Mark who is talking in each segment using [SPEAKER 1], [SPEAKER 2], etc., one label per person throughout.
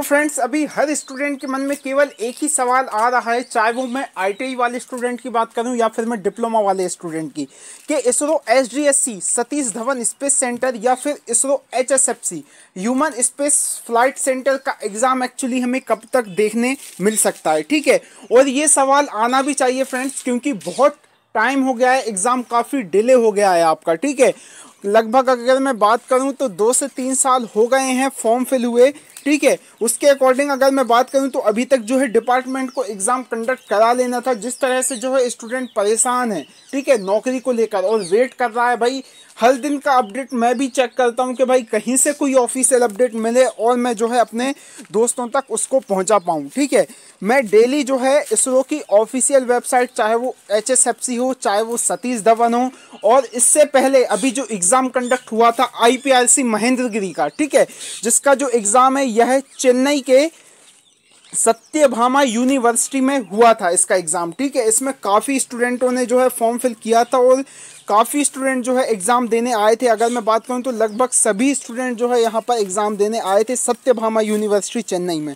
[SPEAKER 1] तो फ्रेंड्स अभी हर स्टूडेंट के मन में केवल एक ही सवाल आ रहा है चाहे वो मैं आईटीआई वाले स्टूडेंट की बात करूं या फिर मैं डिप्लोमा वाले स्टूडेंट की कि इसरो एसडीएससी सतीश धवन स्पेस सेंटर या फिर ISRO HSFC Human Space Flight Centre का एग्ज़ाम एक्चुअली हमें कब तक देखने मिल सकता है ठीक है और ये सवाल आना भी चाहिए फ्रेंड्स क्योंकि बहुत टाइम हो गया है एग्ज़ाम काफ़ी डिले हो गया है आपका ठीक है लगभग अगर मैं बात करूं तो दो से तीन साल हो गए हैं फॉर्म फिल हुए ठीक है उसके अकॉर्डिंग अगर मैं बात करूं तो अभी तक जो है डिपार्टमेंट को एग्ज़ाम कंडक्ट करा लेना था जिस तरह से जो है स्टूडेंट परेशान है ठीक है नौकरी को लेकर और वेट कर रहा है भाई हर दिन का अपडेट मैं भी चेक करता हूं कि भाई कहीं से कोई ऑफिशियल अपडेट मिले और मैं जो है अपने दोस्तों तक उसको पहुंचा पाऊं ठीक है मैं डेली जो है इसरो की ऑफिशियल वेबसाइट चाहे वो एच हो चाहे वो सतीश धवन हो और इससे पहले अभी जो एग्ज़ाम कंडक्ट हुआ था आई महेंद्र गिरी का ठीक है जिसका जो एग्ज़ाम है यह चेन्नई के सत्यभामा यूनिवर्सिटी में हुआ था इसका एग्ज़ाम ठीक है इसमें काफ़ी स्टूडेंटों ने जो है फॉर्म फिल किया था और काफ़ी स्टूडेंट जो है एग्ज़ाम देने आए थे अगर मैं बात करूं तो लगभग सभी स्टूडेंट जो है यहां पर एग्ज़ाम देने आए थे सत्यभामा यूनिवर्सिटी चेन्नई में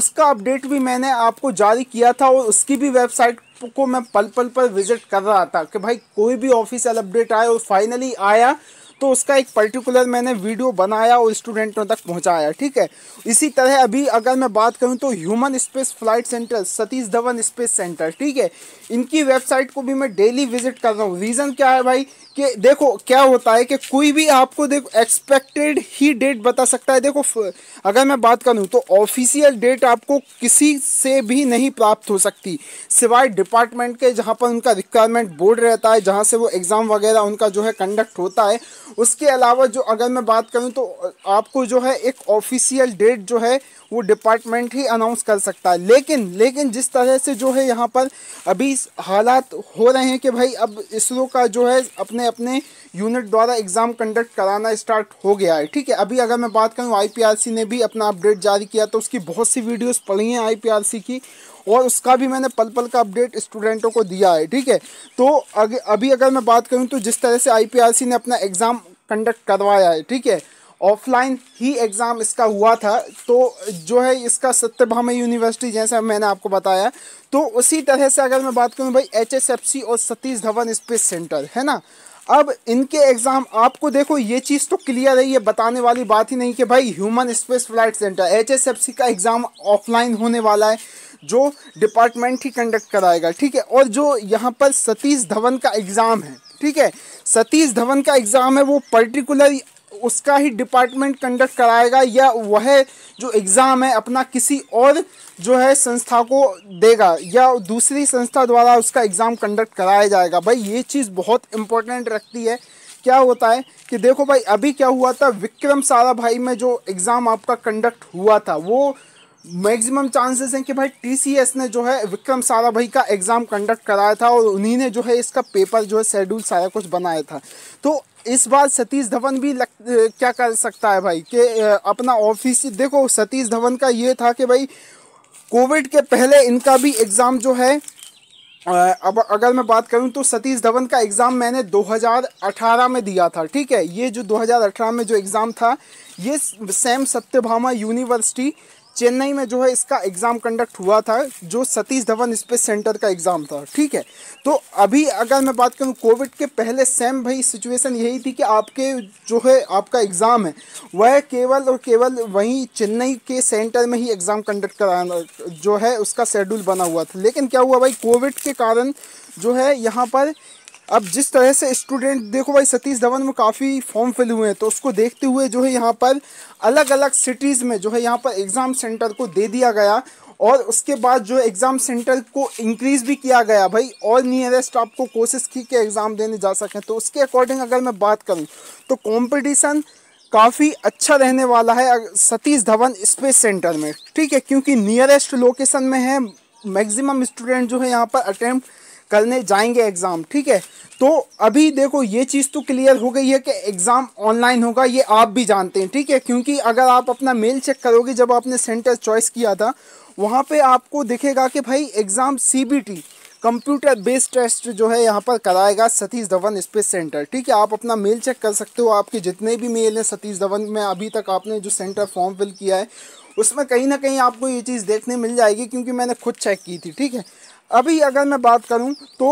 [SPEAKER 1] उसका अपडेट भी मैंने आपको जारी किया था और उसकी भी वेबसाइट को मैं पल पल पर विज़िट कर रहा था कि भाई कोई भी ऑफिशियल अपडेट आया और फाइनली आया तो उसका एक पर्टिकुलर मैंने वीडियो बनाया और स्टूडेंटों तक पहुंचाया ठीक है इसी तरह अभी अगर मैं बात करूं तो Human Space Flight Centre Satish Dhawan Space Centre ठीक है इनकी वेबसाइट को भी मैं डेली विजिट कर रहा हूँ रीज़न क्या है भाई कि देखो क्या होता है कि कोई भी आपको देखो एक्सपेक्टेड ही डेट बता सकता है देखो अगर मैं बात करूँ तो ऑफिशियल डेट आपको किसी से भी नहीं प्राप्त हो सकती सिवाय डिपार्टमेंट के जहाँ पर उनका रिक्वायरमेंट बोर्ड रहता है जहाँ से वो एग्ज़ाम वगैरह उनका जो है कंडक्ट होता है उसके अलावा जो अगर मैं बात करूँ तो आपको जो है एक ऑफिशियल डेट जो है वो डिपार्टमेंट ही अनाउंस कर सकता है लेकिन लेकिन जिस तरह से जो है यहाँ पर अभी हालात हो रहे हैं कि भाई अब इसरो का जो है अपने अपने यूनिट द्वारा एग्ज़ाम कंडक्ट कराना स्टार्ट हो गया है ठीक है अभी अगर मैं बात करूँ आईपीआरसी ने भी अपना अपडेट जारी किया तो उसकी बहुत सी वीडियोस पड़ी हैं आईपीआरसी की और उसका भी मैंने पल पल का अपडेट स्टूडेंटों को दिया है ठीक है तो अग, अभी अगर मैं बात करूँ तो जिस तरह से आईपीआरसी ने अपना एग्ज़ाम कंडक्ट करवाया है ठीक है ऑफलाइन ही एग्ज़ाम इसका हुआ था तो जो है इसका सत्यभामा यूनिवर्सिटी जैसा मैंने आपको बताया तो उसी तरह से अगर मैं बात करूं भाई एच और सतीश धवन स्पेस सेंटर है ना अब इनके एग्ज़ाम आपको देखो ये चीज़ तो क्लियर है ये बताने वाली बात ही नहीं कि भाई Human Space Flight Centre H का एग्ज़ाम ऑफलाइन होने वाला है जो डिपार्टमेंट ही कंडक्ट कराएगा ठीक है और जो यहाँ पर सतीश धवन का एग्ज़ाम है ठीक है सतीश धवन का एग्ज़ाम है वो पर्टिकुलर उसका ही डिपार्टमेंट कंडक्ट कराएगा या वह जो एग्ज़ाम है अपना किसी और जो है संस्था को देगा या दूसरी संस्था द्वारा उसका एग्ज़ाम कंडक्ट कराया जाएगा भाई ये चीज़ बहुत इंपॉर्टेंट रखती है क्या होता है कि देखो भाई अभी क्या हुआ था विक्रम सारा भाई में जो एग्ज़ाम आपका कंडक्ट हुआ था वो मैक्सिमम चांसेस हैं कि भाई टीसीएस ने जो है विक्रम सारा भाई का एग्ज़ाम कंडक्ट कराया था और उन्हीं ने जो है इसका पेपर जो है शेड्यूल सारा कुछ बनाया था तो इस बार सतीश धवन भी लग, क्या कर सकता है भाई कि अपना ऑफिस देखो सतीश धवन का ये था कि भाई कोविड के पहले इनका भी एग्ज़ाम जो है अब अगर मैं बात करूं तो सतीश धवन का एग्ज़ाम मैंने 2018 में दिया था ठीक है ये जो 2018 में जो एग्ज़ाम था ये सेम सत्यभामा यूनिवर्सिटी चेन्नई में जो है इसका एग्ज़ाम कंडक्ट हुआ था जो सतीश धवन स्पेस सेंटर का एग्ज़ाम था ठीक है तो अभी अगर मैं बात करूँ कोविड के पहले सेम भाई सिचुएशन यही थी कि आपके जो है आपका एग्ज़ाम है वह केवल और केवल वहीं चेन्नई के सेंटर में ही एग्ज़ाम कंडक्ट कराना जो है उसका शेड्यूल बना हुआ था लेकिन क्या हुआ भाई कोविड के कारण जो है यहाँ पर अब जिस तरह से स्टूडेंट देखो भाई सतीश धवन में काफ़ी फॉर्म फिल हुए हैं तो उसको देखते हुए जो है यहाँ पर अलग अलग सिटीज़ में जो है यहाँ पर एग्ज़ाम सेंटर को दे दिया गया और उसके बाद जो एग्ज़ाम सेंटर को इंक्रीज़ भी किया गया भाई और नियरेस्ट आपको कोशिश की कि एग्ज़ाम देने जा सकें तो उसके अकॉर्डिंग अगर मैं बात करूँ तो कॉम्पिटिशन काफ़ी अच्छा रहने वाला है सतीश धवन स्पेस सेंटर में ठीक है क्योंकि नियरेस्ट लोकेशन में है मैक्सिमम स्टूडेंट जो है यहाँ पर अटैम्प्ट करने जाएंगे एग्ज़ाम ठीक है तो अभी देखो ये चीज़ तो क्लियर हो गई है कि एग्ज़ाम ऑनलाइन होगा ये आप भी जानते हैं ठीक है क्योंकि अगर आप अपना मेल चेक करोगे जब आपने सेंटर चॉइस किया था वहाँ पे आपको दिखेगा कि भाई exam CBT computer based test जो है यहाँ पर कराएगा सतीश धवन स्पेस सेंटर ठीक है आप अपना मेल चेक कर सकते हो आपके जितने भी मेल हैं सतीश धवन में अभी तक आपने जो सेंटर फॉर्म फिल किया है उसमें कहीं ना कहीं आपको ये चीज़ देखने मिल जाएगी क्योंकि मैंने खुद चेक की थी ठीक है अभी अगर मैं बात करूँ तो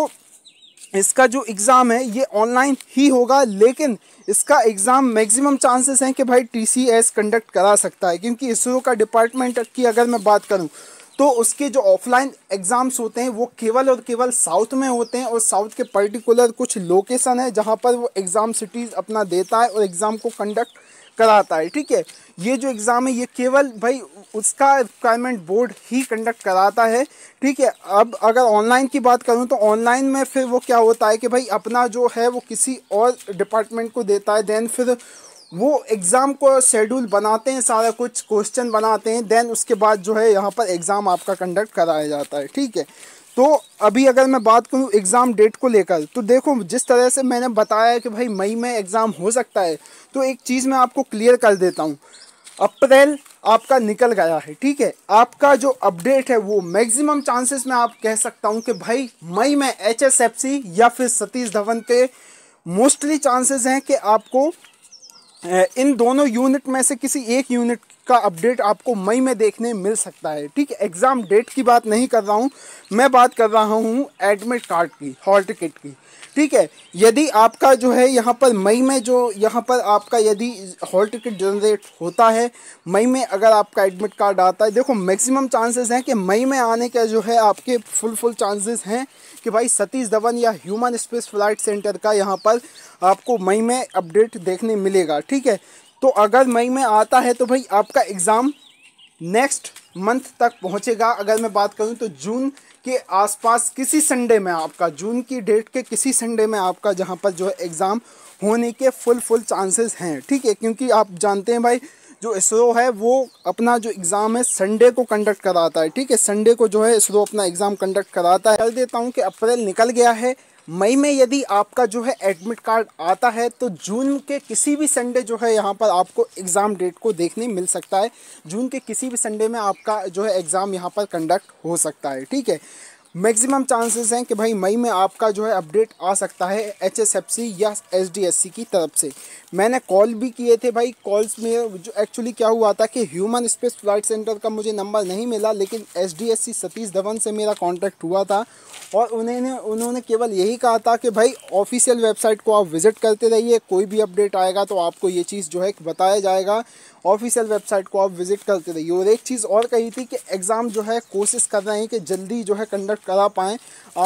[SPEAKER 1] इसका जो एग्ज़ाम है ये ऑनलाइन ही होगा लेकिन इसका एग्ज़ाम मैक्सिमम चांसेस हैं कि भाई टीसीएस कंडक्ट करा सकता है क्योंकि इसरो का डिपार्टमेंट की अगर मैं बात करूं तो उसके जो ऑफलाइन एग्ज़ाम्स होते हैं वो केवल और केवल साउथ में होते हैं और साउथ के पर्टिकुलर कुछ लोकेशन है जहां पर वो एग्ज़ाम सिटीज़ अपना देता है और एग्ज़ाम को कंडक्ट कराता है ठीक है ये जो एग्ज़ाम है ये केवल भाई उसका रिक्वायरमेंट बोर्ड ही कंडक्ट कराता है ठीक है अब अगर ऑनलाइन की बात करूँ तो ऑनलाइन में फिर वो क्या होता है कि भाई अपना जो है वो किसी और डिपार्टमेंट को देता है देन फिर वो एग्ज़ाम को शेड्यूल बनाते हैं सारा कुछ क्वेश्चन बनाते हैं देन उसके बाद जो है यहाँ पर एग्ज़ाम आपका कंडक्ट कराया जाता है ठीक है तो अभी अगर मैं बात करूँ एग्ज़ाम डेट को लेकर तो देखो जिस तरह से मैंने बताया कि भाई मई में एग्ज़ाम हो सकता है तो एक चीज़ मैं आपको क्लियर कर देता हूँ अप्रैल आपका निकल गया है ठीक है आपका जो अपडेट है वो मैक्सिमम चांसेस में आप कह सकता हूँ कि भाई मई में एच या फिर सतीश धवन के मोस्टली चांसेस हैं कि आपको इन दोनों यूनिट में से किसी एक यूनिट का अपडेट आपको मई में देखने मिल सकता है ठीक है एग्ज़ाम डेट की बात नहीं कर रहा हूँ मैं बात कर रहा हूँ एडमिट कार्ड की हॉल टिकट की ठीक है यदि आपका जो है यहाँ पर मई में जो यहाँ पर आपका यदि हॉल टिकट जनरेट होता है मई में अगर आपका एडमिट कार्ड आता है देखो मैक्सिमम चांसेस हैं कि मई में आने का जो है आपके फुल फुल चांसेस हैं कि भाई सतीश धवन या ह्यूमन स्पेस फ्लाइट सेंटर का यहाँ पर आपको मई में अपडेट देखने मिलेगा ठीक है तो अगर मई में आता है तो भाई आपका एग्ज़ाम नेक्स्ट मंथ तक पहुँचेगा अगर मैं बात करूँ तो जून के आसपास किसी संडे में आपका जून की डेट के किसी संडे में आपका जहाँ पर जो है एग्ज़ाम होने के फुल फुल चांसेस हैं ठीक है क्योंकि आप जानते हैं भाई जो इसरो है वो अपना जो एग्ज़ाम है संडे को कंडक्ट कराता है ठीक है संडे को जो है इसरो अपना एग्ज़ाम कंडक्ट कराता है कर देता हूँ कि अप्रैल निकल गया है मई में यदि आपका जो है एडमिट कार्ड आता है तो जून के किसी भी संडे जो है यहाँ पर आपको एग्ज़ाम डेट को देखने मिल सकता है जून के किसी भी संडे में आपका जो है एग्ज़ाम यहाँ पर कंडक्ट हो सकता है ठीक है मैक्सिमम चांसेस हैं कि भाई मई में आपका जो है अपडेट आ सकता है एच या एच की तरफ से मैंने कॉल भी किए थे भाई कॉल्स में जो एक्चुअली क्या हुआ था कि ह्यूमन स्पेस फ्लाइट सेंटर का मुझे नंबर नहीं मिला लेकिन एच सतीश धवन से मेरा कॉन्टैक्ट हुआ था और उन्होंने उन्होंने केवल यही कहा था कि भाई ऑफिशियल वेबसाइट को आप विज़िट करते रहिए कोई भी अपडेट आएगा तो आपको ये चीज़ जो है बताया जाएगा ऑफिशियल वेबसाइट को आप विज़िट करते रहिए और एक चीज़ और कही थी कि एग्ज़ाम जो है कोशिश कर रहे हैं कि जल्दी जो है कंडक्ट करा पाएँ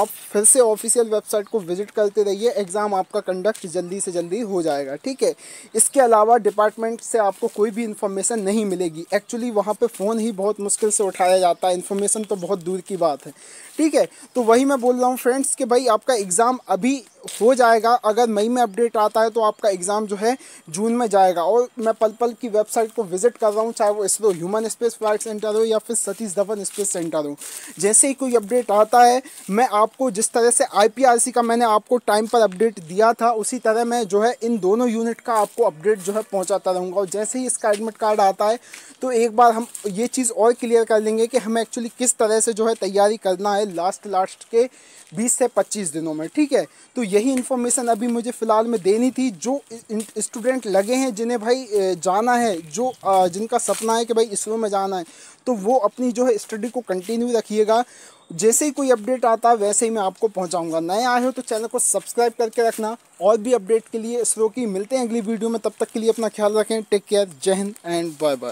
[SPEAKER 1] आप फिर से ऑफिशियल वेबसाइट को विजिट करते रहिए एग्ज़ाम आपका कंडक्ट जल्दी से जल्दी हो जाएगा ठीक है इसके अलावा डिपार्टमेंट से आपको कोई भी इन्फॉर्मेशन नहीं मिलेगी एक्चुअली वहाँ पे फ़ोन ही बहुत मुश्किल से उठाया जाता है इन्फॉर्मेशन तो बहुत दूर की बात है ठीक है तो वही मैं बोल रहा हूँ फ्रेंड्स कि भाई आपका एग्ज़ाम अभी हो जाएगा अगर मई में अपडेट आता है तो आपका एग्ज़ाम जो है जून में जाएगा और मैं पल पल की वेबसाइट को विजिट कर रहा हूँ चाहे वो ISRO Human Space Flight Centre हो या फिर सतीश धवन स्पेस सेंटर हो जैसे ही कोई अपडेट आता है मैं आपको जिस तरह से आई का मैंने आपको टाइम पर अपडेट दिया था उसी तरह मैं जो है इन दोनों यूनिट का आपको अपडेट जो है पहुँचाता रहूँगा और जैसे ही इसका एडमिट कार्ड आता है तो एक बार हम ये चीज़ और क्लियर कर लेंगे कि हमें एक्चुअली किस तरह से जो है तैयारी करना है लास्ट लास्ट के बीस से पच्चीस दिनों में ठीक है तो यही इन्फॉर्मेशन अभी मुझे फ़िलहाल में देनी थी जो स्टूडेंट लगे हैं जिन्हें भाई जाना है जो जिनका सपना है कि भाई इसरो में जाना है तो वो अपनी जो है स्टडी को कंटिन्यू रखिएगा जैसे ही कोई अपडेट आता है वैसे ही मैं आपको पहुंचाऊंगा नए आए हो तो चैनल को सब्सक्राइब करके रखना और भी अपडेट के लिए इसरो की मिलते हैं अगली वीडियो में तब तक के लिए अपना ख्याल रखें टेक केयर जय हिंद एंड बाय बाय